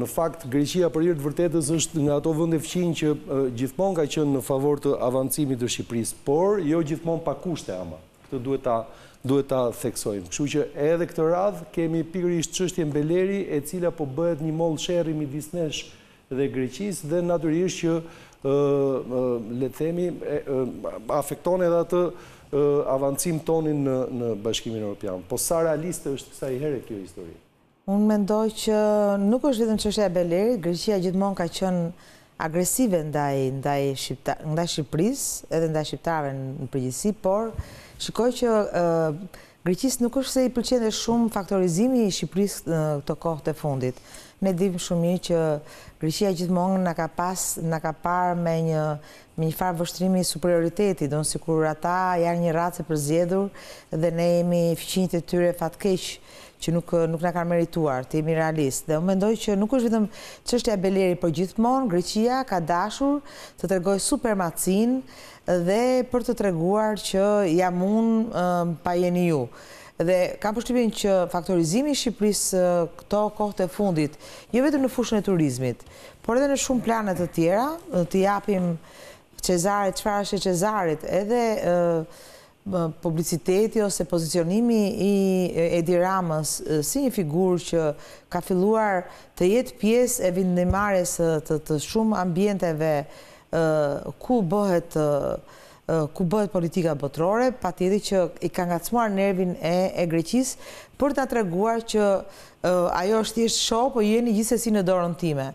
Në fakt, Greqia për irët vërtetës është nga ato vënde fqinë që gjithmon ka qënë në favor të avancimit të Shqipërisë, por jo gjithmon pa kushte ama. Këtë duhet ta theksojmë. Këshu që edhe këtë radhë kemi pikër ishtë qështje beleri e cila po bëhet një molë shërri mi disnesh dhe Greqisë dhe naturisht që le themi afekton edhe atë avancim tonin në bashkimin e Europian. Po sa realiste është kësa i herë kjo historie? Unë mendoj që nuk është vetëm qështja e Belerit, Greqia gjithmonë ka qënë agresive ndaj Shqipëris edhe ndaj Shqiptare në përgjithsi, por shikoj që Greqis nuk është se i përqende shumë faktorizimi i Shqipëris në këto kohë të fundit. Ne dim shumë i që Greqia gjithmonë në ka pas, në ka parë me një me një farë vështrimi i superioriteti, do nësikur ata janë një ratë e përzjedur dhe ne jemi fëqinjit e tyre fatkeqë që nuk nuk na kanë merituar të jemi realist. Dhe unë mendoj që nuk është vetëm çështja e Beleri, për gjithmonë Greqia ka dashur të tregoj supermacin dhe për të treguar që jam unë pa jeni ju. Dhe kam përshtypjen që faktorizimi i Shqipërisë këto kohë të fundit, jo vetëm në fushën e turizmit, por edhe në shumë plane të tjera, të japim Cezarit, çfarë është Cezarit, edhe publiciteti ose pozicionimi i Edi Ramës si një figur që ka filluar të jetë pies e vindimares të shumë ambienteve ku bëhet ku bëhet politika botrore, pa të që i ka nga cmuar nervin e greqis, për të atreguar që ajo është tjeshtë shohë, po jeni gjithës e si në dorën time.